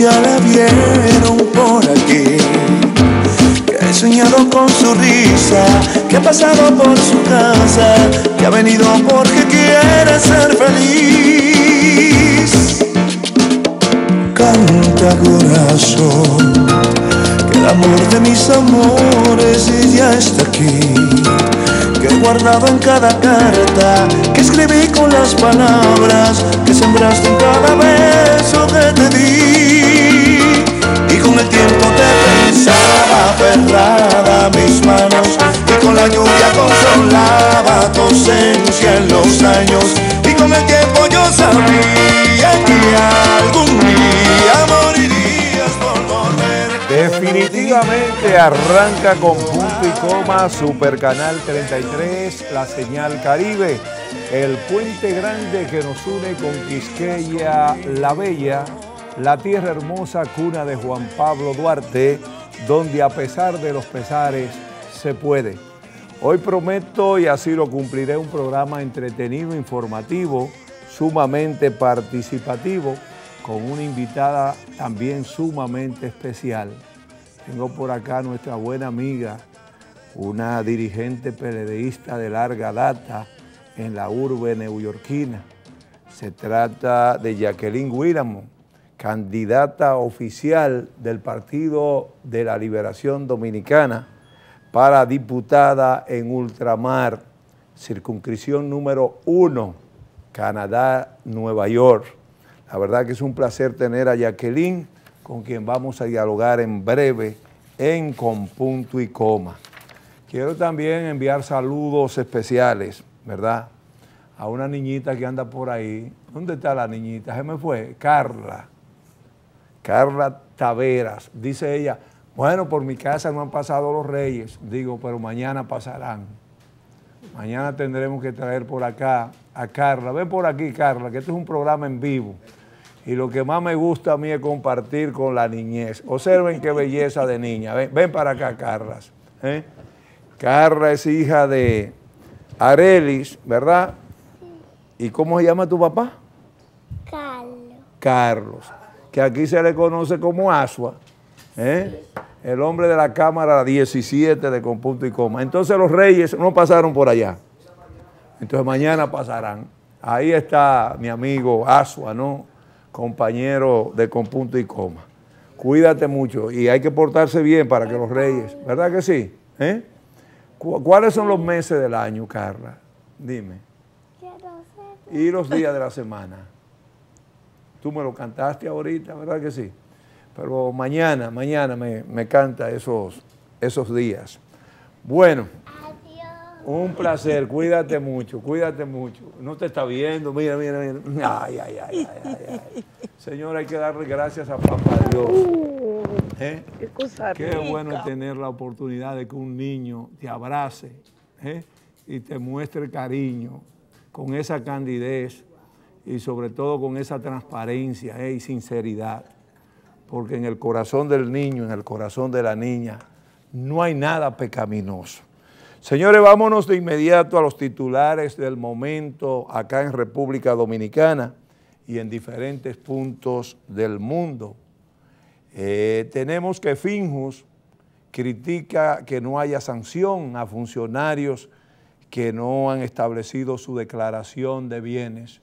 ya la vieron por aquí. Que he soñado con su risa, que ha pasado por su casa, que ha venido porque quiere ser feliz. Canta corazón, que el amor de mis amores ya está aquí que guardado en cada carta que escribí con las palabras que sembraste en cada beso que te di. Y con el tiempo te pensaba aferrada mis manos y con la lluvia consolaba tu ausencia en los años. Y con el tiempo yo sabía que algún día morirías por volver. Definitivamente arranca con coma, Super Canal 33, la señal Caribe, el puente grande que nos une con Quisqueya la Bella, la tierra hermosa cuna de Juan Pablo Duarte, donde a pesar de los pesares se puede. Hoy prometo, y así lo cumpliré, un programa entretenido, informativo, sumamente participativo, con una invitada también sumamente especial. Tengo por acá nuestra buena amiga una dirigente peledeísta de larga data en la urbe neoyorquina. Se trata de Jacqueline Willam, candidata oficial del Partido de la Liberación Dominicana para diputada en ultramar, circunscripción número uno, Canadá, Nueva York. La verdad que es un placer tener a Jacqueline, con quien vamos a dialogar en breve en Con Punto y Coma. Quiero también enviar saludos especiales, ¿verdad? A una niñita que anda por ahí. ¿Dónde está la niñita? Se me fue. Carla. Carla Taveras. Dice ella, bueno, por mi casa no han pasado los reyes. Digo, pero mañana pasarán. Mañana tendremos que traer por acá a Carla. Ven por aquí, Carla, que esto es un programa en vivo. Y lo que más me gusta a mí es compartir con la niñez. Observen qué belleza de niña. Ven, ven para acá, Carlas. ¿Eh? Carla es hija de Arelis, ¿verdad? ¿Y cómo se llama tu papá? Carlos. Carlos, que aquí se le conoce como Asua, ¿eh? el hombre de la Cámara 17 de Compunto y Coma. Entonces los reyes no pasaron por allá. Entonces mañana pasarán. Ahí está mi amigo Asua, ¿no? Compañero de Compunto y Coma. Cuídate mucho y hay que portarse bien para que los reyes, ¿verdad que sí? ¿Eh? ¿Cuáles son los meses del año, Carla? Dime. Y los días de la semana. Tú me lo cantaste ahorita, ¿verdad que sí? Pero mañana, mañana me, me canta esos, esos días. Bueno, Adiós. un placer, cuídate mucho, cuídate mucho. No te está viendo, mira, mira, mira. Ay, ay, ay, ay, ay. ay. Señor, hay que darle gracias a papá Dios. Uh. ¿Eh? Qué, bueno tener la oportunidad de que un niño te abrace ¿eh? y te muestre cariño con esa candidez y sobre todo con esa transparencia ¿eh? y sinceridad. Porque en el corazón del niño, en el corazón de la niña, no hay nada pecaminoso. Señores, vámonos de inmediato a los titulares del momento acá en República Dominicana y en diferentes puntos del mundo. Eh, tenemos que Finjus critica que no haya sanción a funcionarios que no han establecido su declaración de bienes.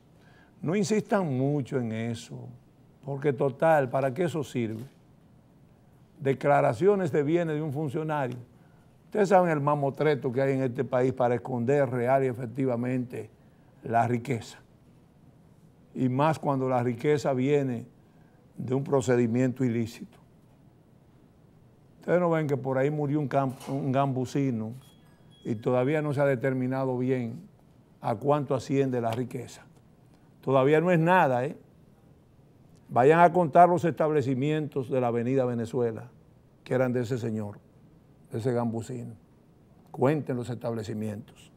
No insistan mucho en eso, porque total, ¿para qué eso sirve? Declaraciones de bienes de un funcionario. Ustedes saben el mamotreto que hay en este país para esconder real y efectivamente la riqueza. Y más cuando la riqueza viene de un procedimiento ilícito. Ustedes no ven que por ahí murió un, gambusino y todavía no se ha determinado bien a cuánto asciende la riqueza. Todavía no es nada, ¿eh? Vayan a contar los establecimientos de la Avenida Venezuela, que eran de ese señor, de ese gambusino. Cuenten los establecimientos.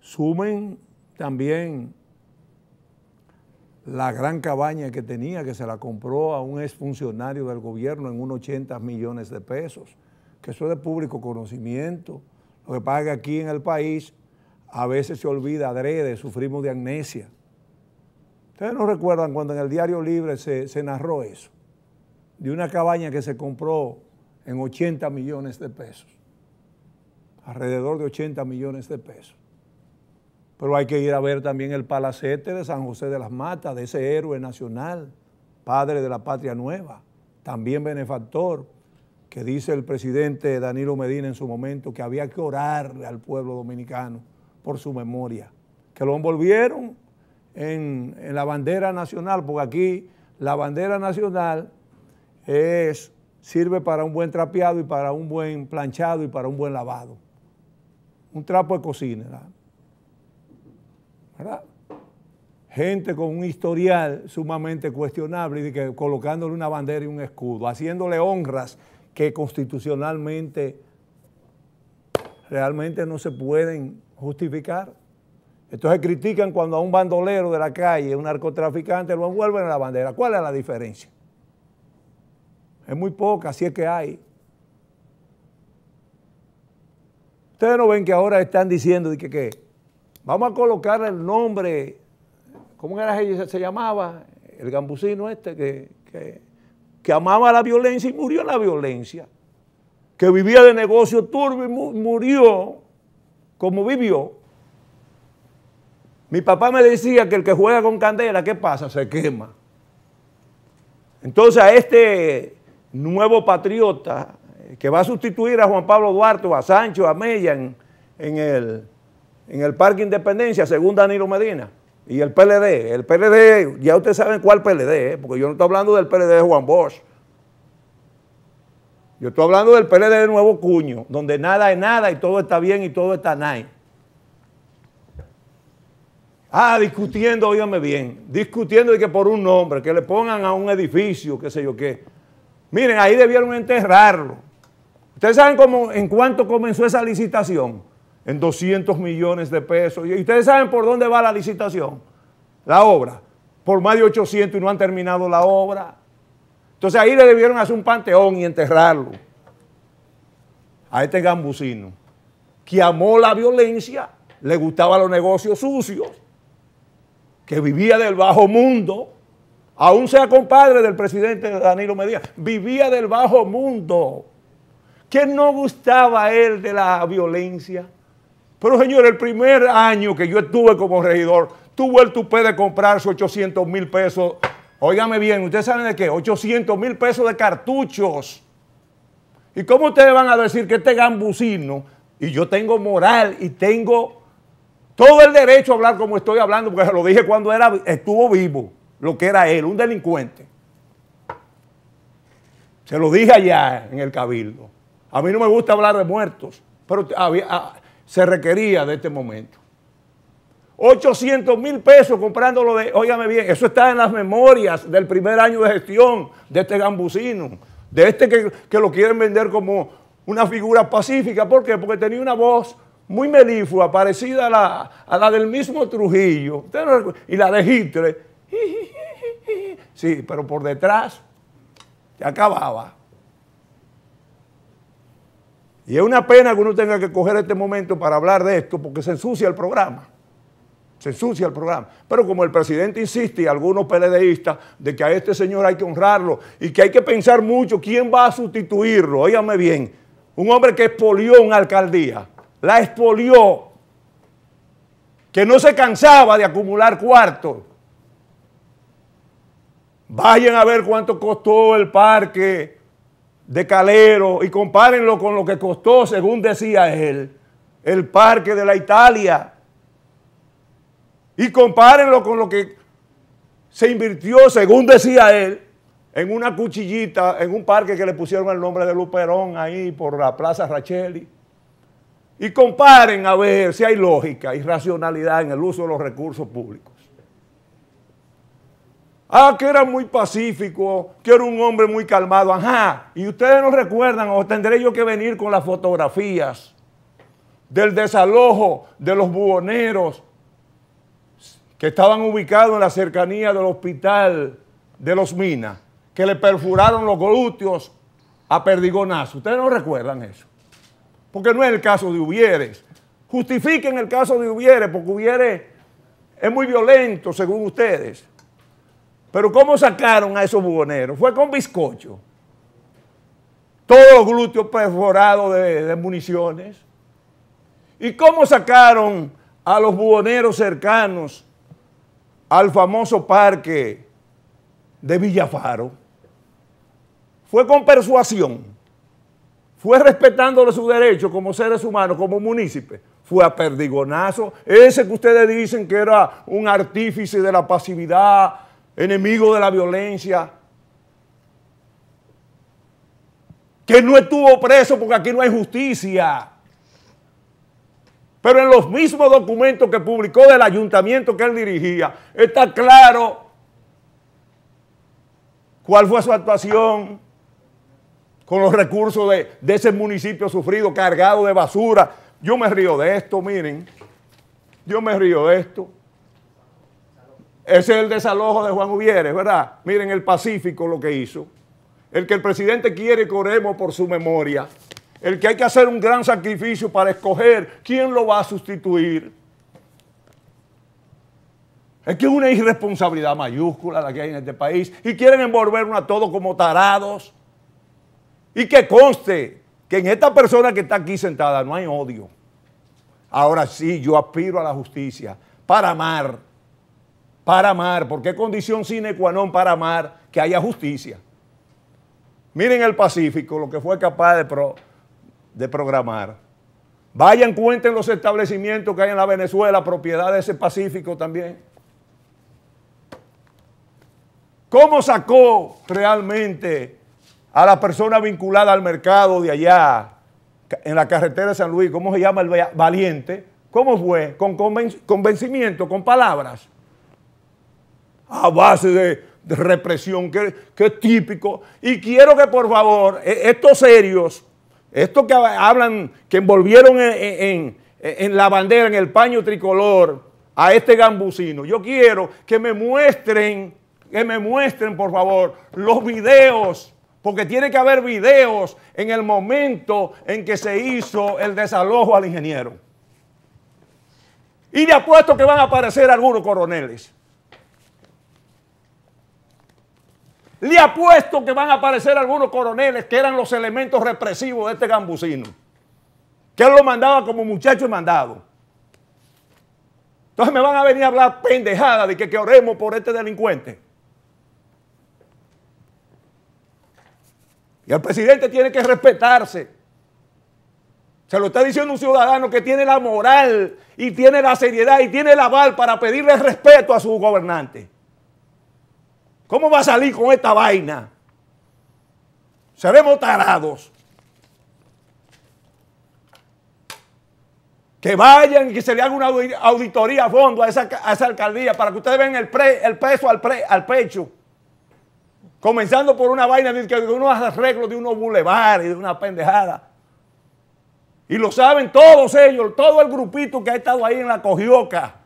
Sumen también la gran cabaña que tenía, que se la compró a un exfuncionario del gobierno en unos 80 millones de pesos, que eso es de público conocimiento. Lo que pasa es que aquí en el país a veces se olvida adrede, sufrimos de amnesia. Ustedes no recuerdan cuando en el Diario Libre se, se narró eso, de una cabaña que se compró en 80 millones de pesos, alrededor de 80 millones de pesos. Pero hay que ir a ver también el palacete de San José de las Matas, de ese héroe nacional, padre de la patria nueva, también benefactor, que dice el presidente Danilo Medina en su momento que había que orar al pueblo dominicano por su memoria, que lo envolvieron en, la bandera nacional, porque aquí la bandera nacional es, sirve para un buen trapeado y para un buen planchado y para un buen lavado. Un trapo de cocina, Gente con un historial sumamente cuestionable, y que, colocándole una bandera y un escudo, haciéndole honras que constitucionalmente realmente no se pueden justificar. Entonces critican cuando a un bandolero de la calle, un narcotraficante, lo envuelven en la bandera. ¿Cuál es la diferencia? Es muy poca, así es que hay. Ustedes no ven que ahora están diciendo de que, que Vamos a colocar el nombre, ¿cómo era que se llamaba? El gambusino este que, amaba la violencia y murió en la violencia, que vivía de negocio turbio y murió como vivió. Mi papá me decía que el que juega con candela, ¿qué pasa? Se quema. Entonces a este nuevo patriota eh, que va a sustituir a Juan Pablo Duarte a Sancho, a Mella en, el, en el Parque Independencia, según Danilo Medina. Y el PLD, el PLD, ya ustedes saben cuál PLD, ¿eh? porque yo no estoy hablando del PLD de Juan Bosch. Yo estoy hablando del PLD de Nuevo Cuño, donde nada es nada y todo está bien y todo está nice. Ah, discutiendo, óigame bien, discutiendo de que por un nombre, que le pongan a un edificio, qué sé yo qué. Miren, ahí debieron enterrarlo. ¿Ustedes saben cómo, en cuánto comenzó esa licitación? en 200 millones de pesos. Y ustedes saben por dónde va la licitación, la obra. Por más de 800 y no han terminado la obra. Entonces ahí le debieron hacer un panteón y enterrarlo. A este gambusino, que amó la violencia, le gustaban los negocios sucios, que vivía del bajo mundo, aún sea compadre del presidente Danilo Medina, vivía del bajo mundo. que no gustaba él de la violencia? Pero señor, el primer año que yo estuve como regidor, tuvo el tupé de comprarse 800 mil pesos. Óigame bien, ¿ustedes saben de qué? 800 mil pesos de cartuchos. ¿Y cómo ustedes van a decir que este gambusino, y yo tengo moral y tengo todo el derecho a hablar como estoy hablando, porque se lo dije cuando era, estuvo vivo, lo que era él, un delincuente. Se lo dije allá en el cabildo. A mí no me gusta hablar de muertos, pero había, ah, se requería de este momento. 800 mil pesos comprándolo de, óigame bien, eso está en las memorias del primer año de gestión de este gambusino, de este que, lo quieren vender como una figura pacífica. ¿Por qué? Porque tenía una voz muy melífua, parecida a la, del mismo Trujillo, y la de Hitler. Sí, pero por detrás se acababa. Y es una pena que uno tenga que coger este momento para hablar de esto porque se ensucia el programa. Se ensucia el programa. Pero como el presidente insiste y algunos PLDistas de que a este señor hay que honrarlo y que hay que pensar mucho quién va a sustituirlo. Óigame bien, un hombre que expolió una alcaldía, la expolió, que no se cansaba de acumular cuartos. Vayan a ver cuánto costó el parque de Calero y compárenlo con lo que costó, según decía él, el Parque de la Italia. Y compárenlo con lo que se invirtió, según decía él, en una cuchillita, en un parque que le pusieron el nombre de Luperón ahí por la Plaza Racheli. Y comparen a ver si hay lógica y racionalidad en el uso de los recursos públicos. Ah, que era muy pacífico, que era un hombre muy calmado. Ajá, y ustedes no recuerdan, o tendré yo que venir con las fotografías del desalojo de los buhoneros que estaban ubicados en la cercanía del hospital de los Minas, que le perfuraron los glúteos a Perdigonazo. Ustedes no recuerdan eso, porque no es el caso de Hubieres. Justifiquen el caso de Hubieres, porque Hubieres es muy violento, según ustedes. Pero ¿cómo sacaron a esos buboneros? Fue con bizcocho. todo glúteo perforado de, municiones. ¿Y cómo sacaron a los buboneros cercanos al famoso parque de Villafaro? Fue con persuasión. Fue respetándole sus derechos como seres humanos, como municipios fue a perdigonazo, ese que ustedes dicen que era un artífice de la pasividad, enemigo de la violencia, que no estuvo preso porque aquí no hay justicia. Pero en los mismos documentos que publicó del ayuntamiento que él dirigía, está claro cuál fue su actuación con los recursos de, de ese municipio sufrido, cargado de basura. Yo me río de esto, miren. Yo me río de esto. Ese es el desalojo de Juan Uvieres, ¿verdad? Miren el Pacífico lo que hizo. El que el presidente quiere que oremos por su memoria. El que hay que hacer un gran sacrificio para escoger quién lo va a sustituir. Es que es una irresponsabilidad mayúscula la que hay en este país y quieren envolvernos a todos como tarados. Y que conste que en esta persona que está aquí sentada no hay odio. Ahora sí, yo aspiro a la justicia para amar para amar, porque condición sine qua non para amar que haya justicia. Miren el Pacífico, lo que fue capaz de, pro, de programar. Vayan, cuenten los establecimientos que hay en la Venezuela, propiedad de ese Pacífico también. ¿Cómo sacó realmente a la persona vinculada al mercado de allá, en la carretera de San Luis, cómo se llama el valiente? ¿Cómo fue? Con convencimiento, con palabras a base de, represión, que, es típico. Y quiero que por favor, e, estos serios, estos que hablan, que envolvieron en, la bandera, en el paño tricolor, a este gambusino, yo quiero que me muestren, que me muestren por favor los videos. Porque tiene que haber videos en el momento en que se hizo el desalojo al ingeniero. Y le apuesto que van a aparecer algunos coroneles. Le apuesto que van a aparecer algunos coroneles que eran los elementos represivos de este gambusino. Que él lo mandaba como muchacho mandado. Entonces me van a venir a hablar pendejada de que, que oremos por este delincuente. Y el presidente tiene que respetarse. Se lo está diciendo un ciudadano que tiene la moral y tiene la seriedad y tiene el aval para pedirle respeto a su gobernante. ¿Cómo va a salir con esta vaina? Seremos tarados. Que vayan y que se le haga una auditoría a fondo a esa, alcaldía para que ustedes vean el, peso al, pecho. Comenzando por una vaina de, unos arreglos de unos bulevares, de una pendejada. Y lo saben todos ellos, todo el grupito que ha estado ahí en la cojioca.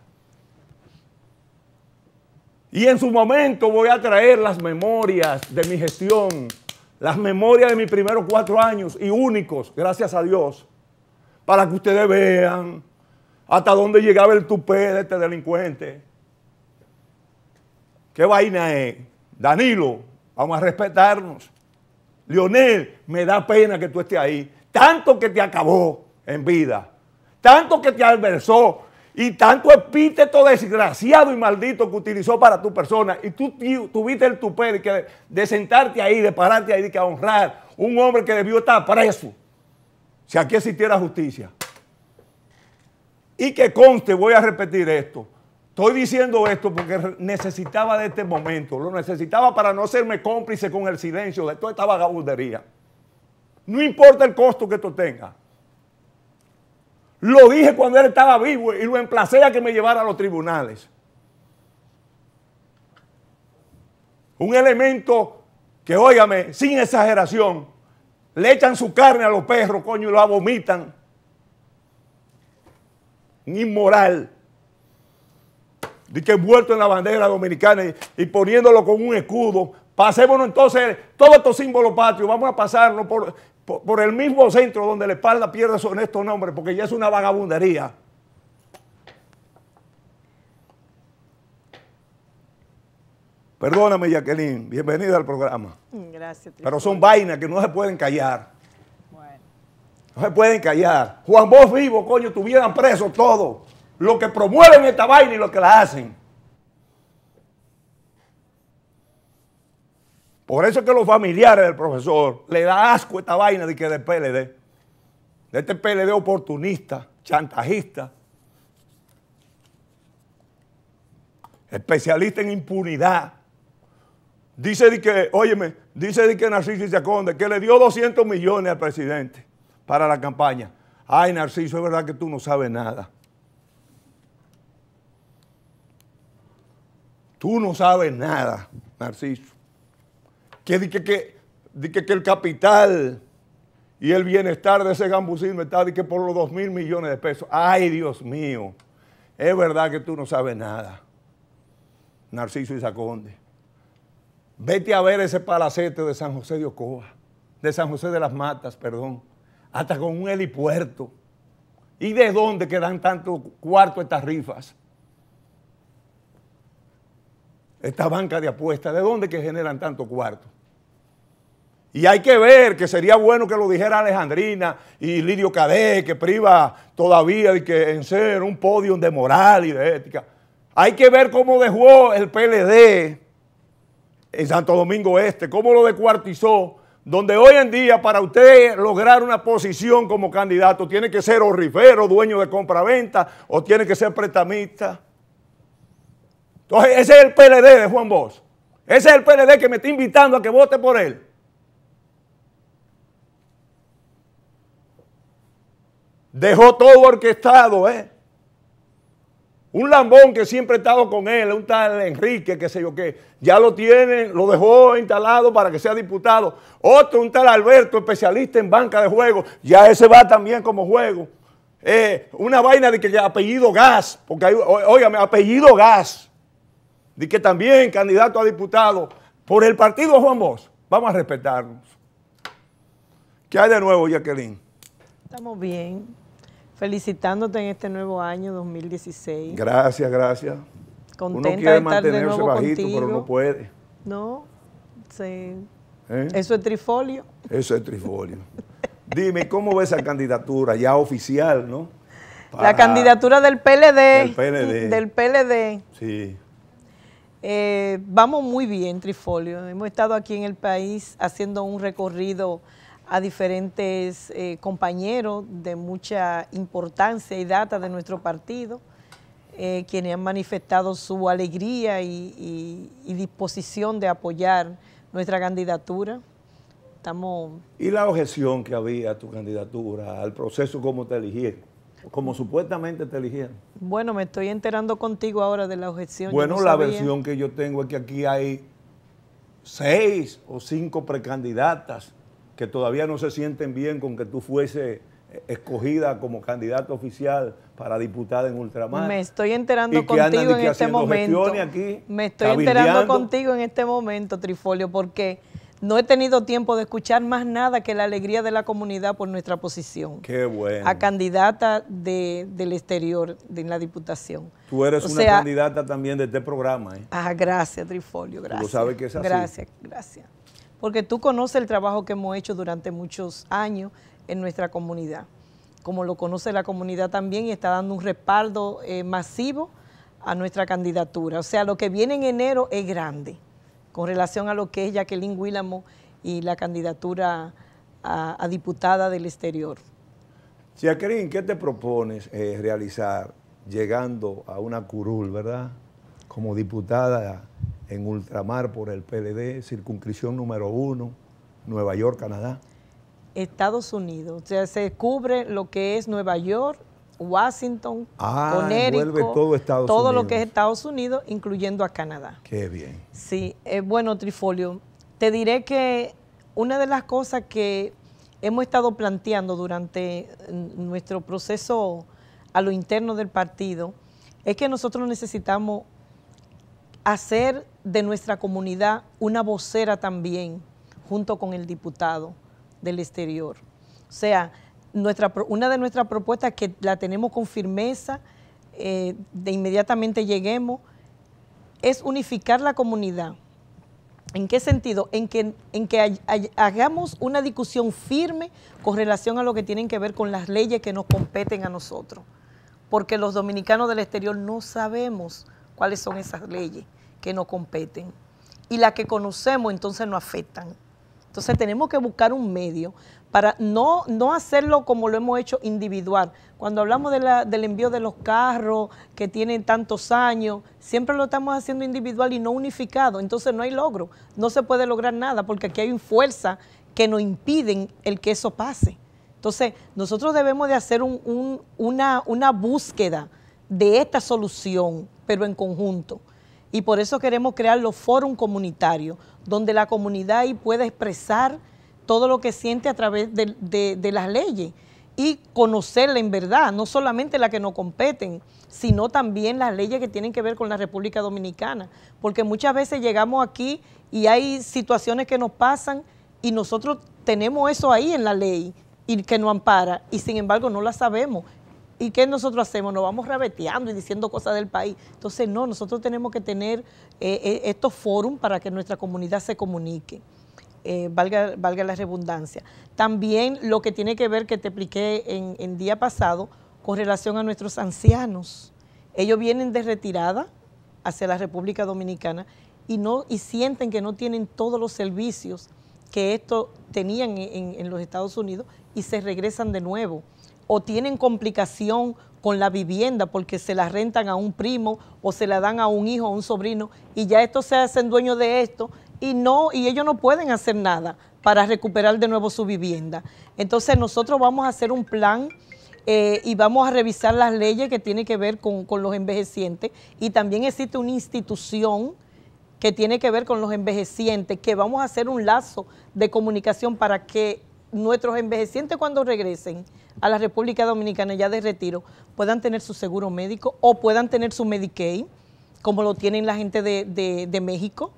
Y en su momento voy a traer las memorias de mi gestión, las memorias de mis primeros cuatro años y únicos, gracias a Dios, para que ustedes vean hasta dónde llegaba el tupé de este delincuente. ¿Qué vaina es? Danilo, vamos a respetarnos. Leonel, me da pena que tú estés ahí. Tanto que te acabó en vida. Tanto que te adversó y tanto epíteto desgraciado y maldito que utilizó para tu persona, y tú tuviste el tupé de, sentarte ahí, de pararte ahí, de honrar un hombre que debió estar preso, si aquí existiera justicia. Y que conste, voy a repetir esto, estoy diciendo esto porque necesitaba de este momento, lo necesitaba para no serme cómplice con el silencio de toda esta vagabundería. No importa el costo que esto tenga. Lo dije cuando él estaba vivo y lo emplacé a que me llevara a los tribunales. Un elemento que, óigame, sin exageración, le echan su carne a los perros, coño, y lo vomitan. Un inmoral. Dice que vuelto en la bandera dominicana y, poniéndolo con un escudo. Pasémonos entonces todos estos símbolos patrios, vamos a pasarlo por, por, el mismo centro donde la espalda pierde su honesto nombre, porque ya es una vagabundería. Perdóname, Jacqueline, bienvenida al programa. Mm, gracias. Pero son vainas que no se pueden callar. Bueno. No se pueden callar. Juan Vos vivo, coño, tuvieran preso todo. lo que promueven esta vaina y los que la hacen. Por eso es que los familiares del profesor le da asco esta vaina de que del PLD, de este PLD oportunista, chantajista, especialista en impunidad. Dice de que, óyeme, dice de que Narciso se que le dio 200 millones al presidente para la campaña. Ay, Narciso, es verdad que tú no sabes nada. Tú no sabes nada, Narciso que, di que, que, el capital y el bienestar de ese gambusino está por los dos mil millones de pesos. Ay, Dios mío, es verdad que tú no sabes nada. Narciso Isaconde. Vete a ver ese palacete de San José de Ocoa, de San José de las Matas, perdón, hasta con un helipuerto. ¿Y de dónde quedan tanto cuarto estas rifas? esta banca de apuestas, ¿de dónde que generan tanto cuarto? Y hay que ver que sería bueno que lo dijera Alejandrina y Lidio Cadé, que priva todavía y que en ser un podio de moral y de ética. Hay que ver cómo dejó el PLD en Santo Domingo Este, cómo lo descuartizó, donde hoy en día para usted lograr una posición como candidato tiene que ser horrifero, dueño de compra-venta o tiene que ser prestamista. Entonces, ese es el PLD de Juan Bosch. Ese es el PLD que me está invitando a que vote por él. Dejó todo orquestado, ¿eh? Un lambón que siempre ha estado con él, un tal Enrique, qué sé yo qué, ya lo tiene, lo dejó instalado para que sea diputado. Otro, un tal Alberto, especialista en banca de juego, ya ese va también como juego. Eh, una vaina de que apellido gas, porque hay, óigame, apellido gas de que también candidato a diputado por el partido Juan Bosch. Vamos a respetarnos. ¿Qué hay de nuevo, Jacqueline? Estamos bien. Felicitándote en este nuevo año 2016. Gracias, gracias. Contenta Uno quiere estar mantenerse bajito, pero no puede. No, sí. ¿Eh? Eso es trifolio. Eso es trifolio. Dime, ¿cómo ves esa candidatura ya oficial, no? la candidatura del PLD. Del PLD. Del PLD. Sí. Eh, vamos muy bien, Trifolio. Hemos estado aquí en el país haciendo un recorrido a diferentes eh, compañeros de mucha importancia y data de nuestro partido, eh, quienes han manifestado su alegría y, disposición de apoyar nuestra candidatura. Estamos... ¿Y la objeción que había a tu candidatura, al proceso como te eligieron? como supuestamente te eligieron. Bueno, me estoy enterando contigo ahora de la objeción. Bueno, la versión que yo tengo es que aquí hay seis o cinco precandidatas que todavía no se sienten bien con que tú fuese eh, escogida como candidata oficial para diputada en ultramar. Me estoy enterando contigo en este momento. me estoy enterando contigo en este momento, Trifolio, porque no he tenido tiempo de escuchar más nada que la alegría de la comunidad por nuestra posición. Qué bueno. A candidata del exterior de la Diputación. Tú eres una candidata también de este programa. ¿eh? Ah, gracias, Trifolio, gracias. Tú sabes que es así. Gracias, gracias. Porque tú conoces el trabajo que hemos hecho durante muchos años en nuestra comunidad. Como lo conoce la comunidad también y está dando un respaldo eh, masivo a nuestra candidatura. O sea, lo que viene en enero es grande con relación a lo que es Jacqueline Willamo y la candidatura a, diputada del exterior. Jacqueline, ¿qué te propones eh, realizar llegando a una curul, verdad? Como diputada en ultramar por el PLD, circunscripción número uno, Nueva York, Canadá. Estados Unidos, o sea, se cubre lo que es Nueva York Washington, ah, con todo, lo que es Estados Unidos, incluyendo a Canadá. Qué bien. Sí, eh, bueno, Trifolio, te diré que una de las cosas que hemos estado planteando durante mm, nuestro proceso a lo interno del partido es que nosotros necesitamos hacer de nuestra comunidad una vocera también, junto con el diputado del exterior. O sea, nuestra, una de nuestras propuestas que la tenemos con firmeza, eh, de inmediatamente lleguemos, es unificar la comunidad. ¿En qué sentido? En que, en que hagamos una discusión firme con relación a lo que tienen que ver con las leyes que nos competen a nosotros. Porque los dominicanos del exterior no sabemos cuáles son esas leyes que nos competen. Y las que conocemos entonces nos afectan. Entonces tenemos que buscar un medio para no, hacerlo como lo hemos hecho individual. Cuando hablamos del envío de los carros que tienen tantos años, siempre lo estamos haciendo individual y no unificado. Entonces no hay logro, no se puede lograr nada porque aquí hay fuerzas fuerza que nos impiden el que eso pase. Entonces nosotros debemos de hacer una búsqueda de esta solución, pero en conjunto. Y por eso queremos crear los foros comunitarios, donde la comunidad ahí pueda expresar todo lo que siente a través de, de las leyes y conocerla en verdad, no solamente la que nos competen, sino también las leyes que tienen que ver con la República Dominicana, porque muchas veces llegamos aquí y hay situaciones que nos pasan y nosotros tenemos eso ahí en la ley y que nos ampara y sin embargo no la sabemos ¿Y qué nosotros hacemos? Nos vamos rabeteando y diciendo cosas del país. Entonces, no, nosotros tenemos que tener eh, eh, estos foros para que nuestra comunidad se comunique. Eh, valga, valga, la redundancia. También lo que tiene que ver, que te expliqué en, día pasado, con relación a nuestros ancianos. Ellos vienen de retirada hacia la República Dominicana y, no, y sienten que no tienen todos los servicios que estos tenían en los Estados Unidos y se regresan de nuevo o tienen complicación con la vivienda porque se la rentan a un primo o se la dan a un hijo o un sobrino y ya estos se hacen dueños de esto y no y ellos no pueden hacer nada para recuperar de nuevo su vivienda. Entonces nosotros vamos a hacer un plan eh, y vamos a revisar las leyes que tienen que ver con, con los envejecientes y también existe una institución que tiene que ver con los envejecientes, que vamos a hacer un lazo de comunicación para que nuestros envejecientes cuando regresen a la República Dominicana ya de retiro puedan tener su seguro médico o puedan tener su Medicaid, como lo tienen la gente de, México,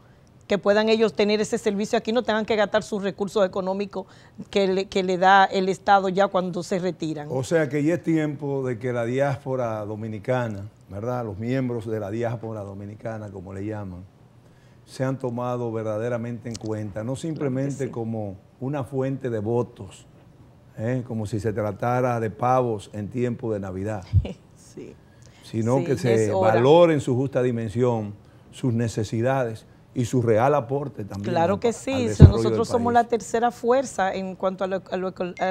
que puedan ellos tener ese servicio aquí, no tengan que gastar sus recursos económicos que le, da el Estado ya cuando se retiran. O sea que ya es tiempo de que la diáspora dominicana, ¿verdad? Los miembros de la diáspora dominicana, como le llaman, se han tomado verdaderamente en cuenta, no simplemente como una fuente de votos, ¿eh? como si se tratara de pavos en tiempo de Navidad, sí. sino que se valore en su justa dimensión sus necesidades y su real aporte también. Claro que sí, nosotros somos la tercera fuerza en cuanto a, la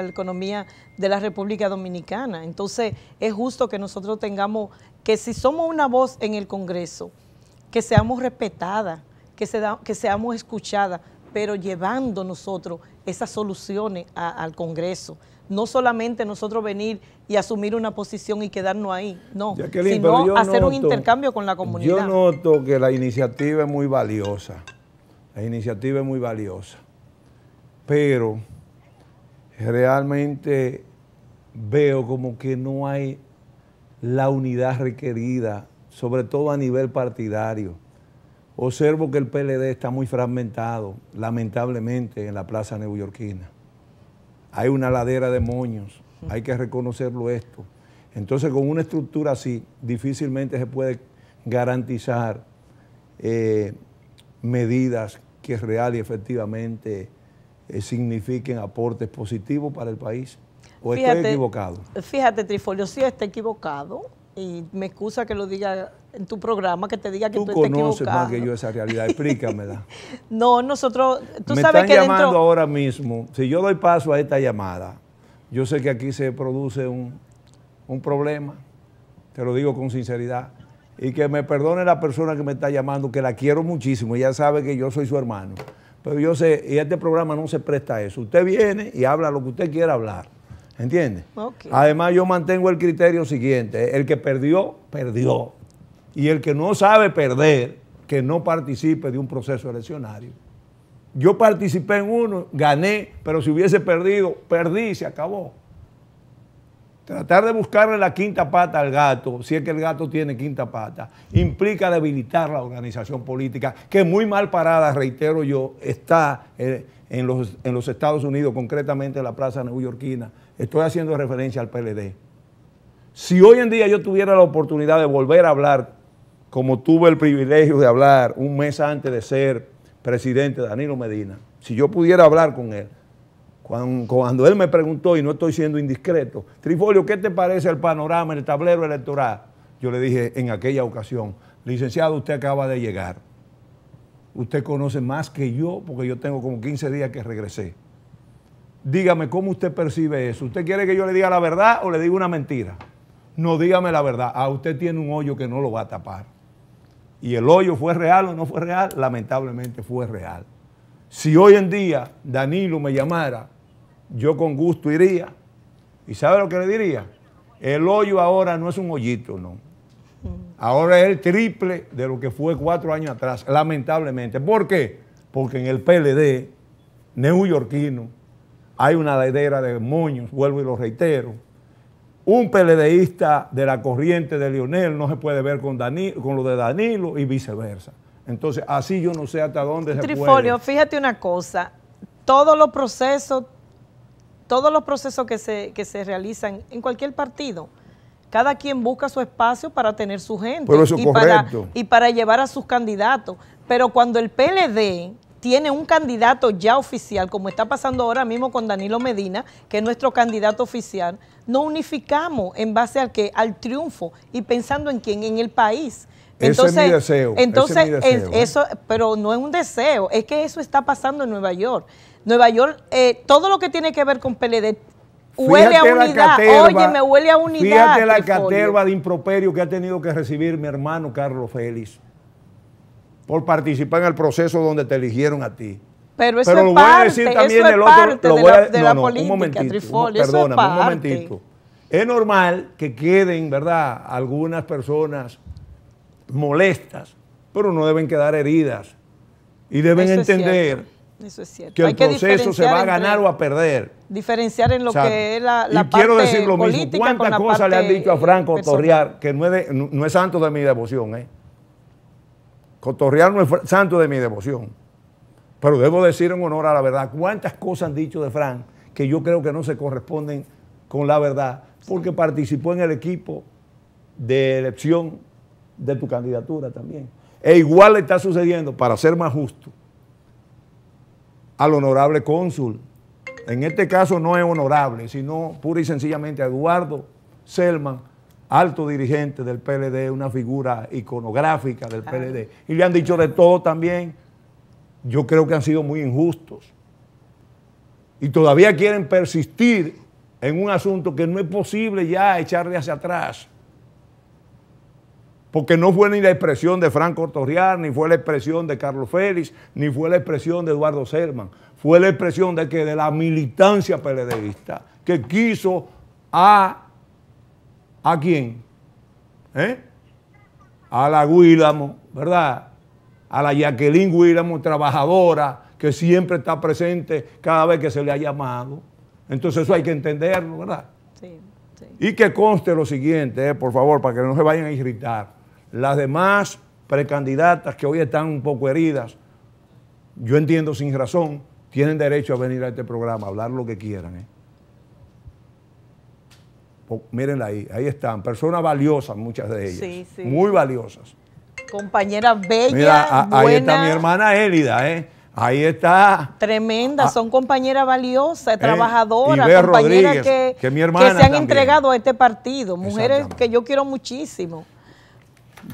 economía de la República Dominicana. Entonces es justo que nosotros tengamos, que si somos una voz en el Congreso, que seamos respetadas, que, se que seamos escuchadas, pero llevando nosotros esas soluciones al Congreso. No solamente nosotros venir y asumir una posición y quedarnos ahí, no, sino hacer un intercambio con la comunidad. Yo noto que la iniciativa es muy valiosa, la iniciativa es muy valiosa, pero realmente veo como que no hay la unidad requerida, sobre todo a nivel partidario Observo que el PLD está muy fragmentado, lamentablemente, en la plaza neoyorquina. Hay una ladera de moños, hay que reconocerlo esto. Entonces, con una estructura así, difícilmente se puede garantizar eh, medidas que real y efectivamente eh, signifiquen aportes positivos para el país. ¿O estoy equivocado? Fíjate, Trifolio, sí está equivocado. Y me excusa que lo diga en tu programa que te diga que tú, tú conoces más que yo esa realidad, explícamela. no, nosotros, tú Me están llamando ahora mismo, si yo doy paso a esta llamada, yo sé que aquí se produce un, problema, te lo digo con sinceridad, y que me perdone la persona que me está llamando, que la quiero muchísimo, Ya sabe que yo soy su hermano, pero yo sé, y este programa no se presta a eso, usted viene y habla lo que usted quiera hablar, ¿entiende? Además yo mantengo el criterio siguiente, el que perdió, perdió, y el que no sabe perder, que no participe de un proceso eleccionario. Yo participé en uno, gané, pero si hubiese perdido, perdí, se acabó. Tratar de buscarle la quinta pata al gato, si es que el gato tiene quinta pata, implica debilitar la organización política, que muy mal parada, reitero yo, está eh, en los, en Estados Unidos, concretamente en la plaza neoyorquina. Estoy haciendo referencia al PLD. Si hoy en día yo tuviera la oportunidad de volver a hablar como tuve el privilegio de hablar un mes antes de ser presidente Danilo Medina, si yo pudiera hablar con él, cuando, cuando él me preguntó, y no estoy siendo indiscreto, Trifolio, ¿qué te parece el panorama, el tablero electoral? Yo le dije en aquella ocasión, licenciado, usted acaba de llegar. Usted conoce más que yo, porque yo tengo como 15 días que regresé. Dígame cómo usted percibe eso. ¿Usted quiere que yo le diga la verdad o le diga una mentira? No dígame la verdad. a ah, usted tiene un hoyo que no lo va a tapar y el hoyo fue real o no fue real, lamentablemente fue real. Si hoy en día Danilo me llamara, yo con gusto iría. ¿Y sabe lo que le diría? El hoyo ahora no es un hoyito, no. Ahora es el triple de lo que fue cuatro años atrás, lamentablemente. ¿Por qué? Porque en el PLD neoyorquino hay una ladera de moños, vuelvo y lo reitero un PLDista de la corriente de Lionel no se puede ver con, Danilo, con lo de Danilo y viceversa. Entonces, así yo no sé hasta dónde se Trifolio, fíjate una cosa, todos los procesos, todos los procesos que se, que se realizan en cualquier partido, cada quien busca su espacio para tener su gente y para, y para llevar a sus candidatos. Pero cuando el PLD tiene un candidato ya oficial, como está pasando ahora mismo con Danilo Medina, que es nuestro candidato oficial, no unificamos en base al que al triunfo y pensando en quién, en el país. Entonces, es mi deseo. Entonces, ¿eh? eso, pero no es un deseo, es que eso está pasando en Nueva York. Nueva York, eh, todo lo que tiene que ver con PLD Huele a unidad, oye, me huele a unidad. Fíjate la caterva de improperio que ha tenido que recibir mi hermano Carlos Félix por participar en el proceso donde te eligieron a ti. Pero eso es parte, a decir también el otro, de la, no, un momentito, un, perdóname, un momentito. Es normal que queden, ¿verdad?, algunas personas molestas, pero no deben quedar heridas y deben entender que el proceso se va a ganar o a perder. Diferenciar en lo que es la, la y parte quiero decir lo mismo, cuántas cosas le han dicho a Franco Torriar, que no es, no es santo de mi devoción, ¿eh? Cotorrear no es santo de mi devoción. Pero debo decir en honor a la verdad, cuántas cosas han dicho de Fran que yo creo que no se corresponden con la verdad, porque participó en el equipo de elección de tu candidatura también. E igual le está sucediendo, para ser más justo, al honorable cónsul. En este caso no es honorable, sino pura y sencillamente a Eduardo Selman, alto dirigente del PLD, una figura iconográfica del PLD, y le han dicho de todo también, yo creo que han sido muy injustos. Y todavía quieren persistir en un asunto que no es posible ya echarle hacia atrás. Porque no fue ni la expresión de Franco Torriar, ni fue la expresión de Carlos Félix, ni fue la expresión de Eduardo Serman. Fue la expresión de que de la militancia PLDista que quiso a ¿A quién? ¿Eh? A la Guílamo, ¿verdad? A la Jacqueline Guílamo, trabajadora, que siempre está presente cada vez que se le ha llamado. Entonces eso hay que entenderlo, ¿verdad? Sí, sí. Y que conste lo siguiente, eh, por favor, para que no se vayan a irritar. Las demás precandidatas que hoy están un poco heridas, yo entiendo sin razón, tienen derecho a venir a este programa, a hablar lo que quieran. ¿eh? Mírenla ahí, ahí están, personas valiosas, muchas de ellas. Sí, sí. Muy valiosas. Compañeras bellas, Mira, ahí está mi hermana Elida, ¿eh? Ahí está. Tremenda, ah. son compañeras valiosas, eh, trabajadoras, compañeras que, que, mi hermana se han entregado a este partido, mujeres que yo quiero muchísimo.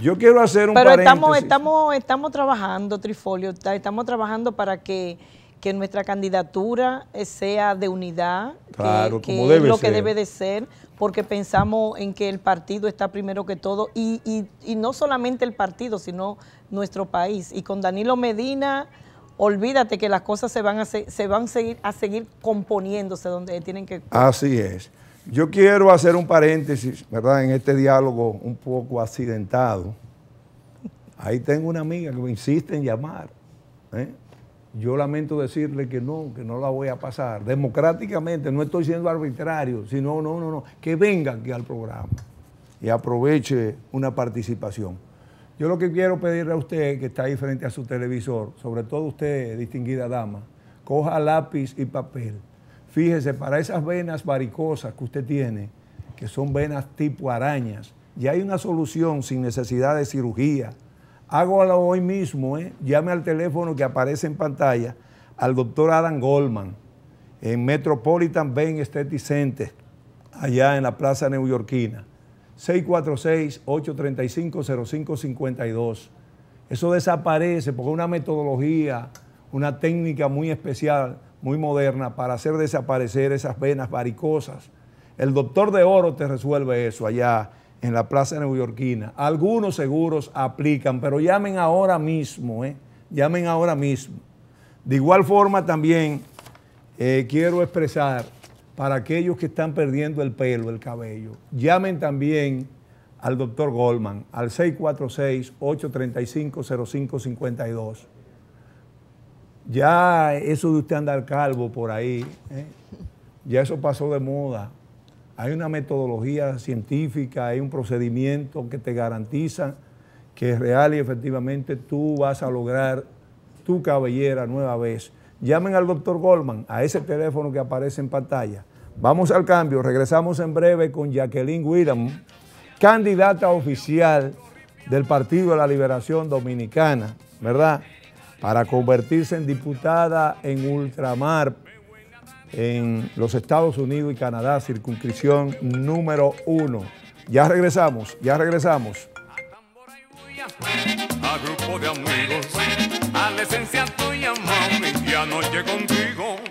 Yo quiero hacer un Pero estamos, estamos, estamos trabajando, Trifolio, estamos trabajando para que que nuestra candidatura eh, sea de unidad, claro, que, es lo que debe de ser, porque pensamos en que el partido está primero que todo, y, no solamente el partido, sino nuestro país. Y con Danilo Medina olvídate que las cosas se van a, van a seguir, a seguir componiéndose donde tienen que... Así es. Yo quiero hacer un paréntesis, ¿verdad? En este diálogo un poco accidentado. Ahí tengo una amiga que me insiste en llamar. ¿eh? yo lamento decirle que no, que no la voy a pasar. Democráticamente, no estoy siendo arbitrario, sino, no, no, no, que venga aquí al programa y aproveche una participación. Yo lo que quiero pedirle a usted, que está ahí frente a su televisor, sobre todo usted, distinguida dama, coja lápiz y papel. Fíjese, para esas venas varicosas que usted tiene, que son venas tipo arañas, ya hay una solución sin necesidad de cirugía, Hágalo hoy mismo, eh. llame al teléfono que aparece en pantalla al doctor Adam Goldman en Metropolitan Vein Aesthetic allá en la Plaza Neoyorquina. 646-835-0552. Eso desaparece porque una metodología, una técnica muy especial, muy moderna para hacer desaparecer esas venas varicosas. El doctor de oro te resuelve eso allá en la plaza neoyorquina. Algunos seguros aplican, pero llamen ahora mismo, eh, llamen ahora mismo. De igual forma también eh, quiero expresar para aquellos que están perdiendo el pelo, el cabello, llamen también al doctor Goldman al 646-835-0552. Ya eso de usted andar calvo por ahí, eh, ya eso pasó de moda hay una metodología científica, hay un procedimiento que te garantiza que es real y efectivamente tú vas a lograr tu cabellera nueva vez. Llamen al doctor Goldman a ese teléfono que aparece en pantalla. Vamos al cambio, regresamos en breve con Jacqueline William, candidata oficial del Partido de la Liberación Dominicana, ¿verdad? Para convertirse en diputada en ultramar en los Estados Unidos y Canadá, circunscripción número uno. Ya regresamos, ya regresamos. A grupo de amigos, a la esencia tuya, mami, ya noche contigo.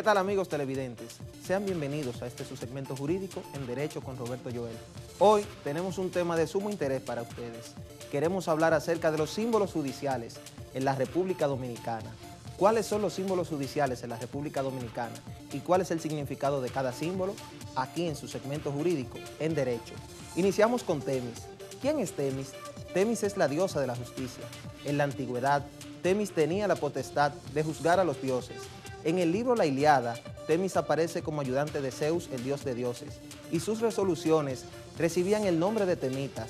¿Qué tal amigos televidentes? Sean bienvenidos a este su segmento jurídico en Derecho con Roberto Joel. Hoy tenemos un tema de sumo interés para ustedes. Queremos hablar acerca de los símbolos judiciales en la República Dominicana. ¿Cuáles son los símbolos judiciales en la República Dominicana? ¿Y cuál es el significado de cada símbolo? Aquí en su segmento jurídico, en Derecho. Iniciamos con Temis. ¿Quién es Temis? Temis es la diosa de la justicia. En la antigüedad, Temis tenía la potestad de juzgar a los dioses en el libro La Iliada, Temis aparece como ayudante de Zeus, el dios de dioses, y sus resoluciones recibían el nombre de Temitas.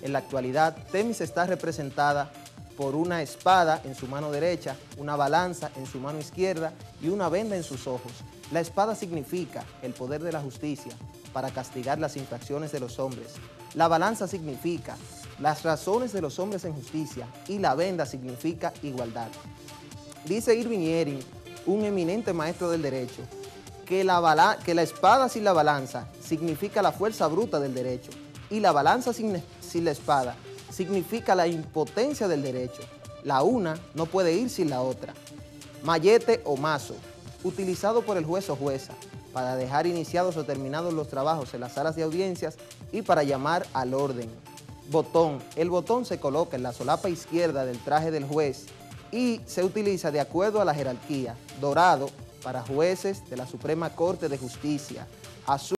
En la actualidad, Temis está representada por una espada en su mano derecha, una balanza en su mano izquierda y una venda en sus ojos. La espada significa el poder de la justicia para castigar las infracciones de los hombres. La balanza significa las razones de los hombres en justicia y la venda significa igualdad. Dice Irving un eminente maestro del derecho, que la, que la espada sin la balanza significa la fuerza bruta del derecho y la balanza sin, sin la espada significa la impotencia del derecho. La una no puede ir sin la otra. Mallete o mazo, utilizado por el juez o jueza para dejar iniciados o terminados los trabajos en las salas de audiencias y para llamar al orden. Botón. El botón se coloca en la solapa izquierda del traje del juez y se utiliza de acuerdo a la jerarquía, dorado para jueces de la Suprema Corte de Justicia, azul